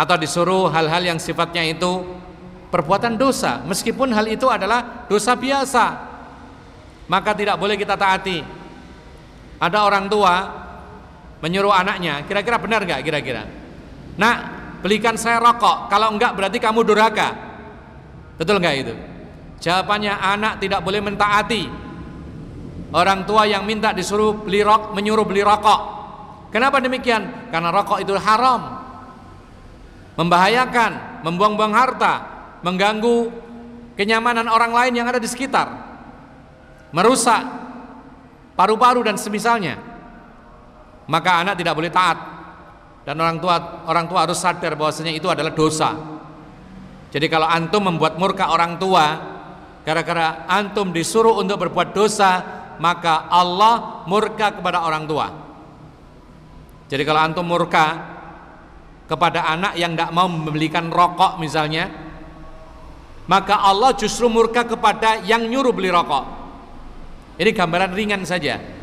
atau disuruh hal-hal yang sifatnya itu perbuatan dosa meskipun hal itu adalah dosa biasa maka tidak boleh kita taati ada orang tua menyuruh anaknya kira-kira benar nggak kira-kira nak belikan saya rokok kalau enggak berarti kamu duraka betul nggak itu jawabannya anak tidak boleh mentaati orang tua yang minta disuruh beli rokok menyuruh beli rokok kenapa demikian karena rokok itu haram membahayakan, membuang-buang harta, mengganggu kenyamanan orang lain yang ada di sekitar, merusak paru-paru dan semisalnya, maka anak tidak boleh taat dan orang tua orang tua harus sadar bahwasanya itu adalah dosa. Jadi kalau antum membuat murka orang tua gara-gara antum disuruh untuk berbuat dosa, maka Allah murka kepada orang tua. Jadi kalau antum murka kepada anak yang tidak mau membelikan rokok misalnya maka Allah justru murka kepada yang nyuruh beli rokok ini gambaran ringan saja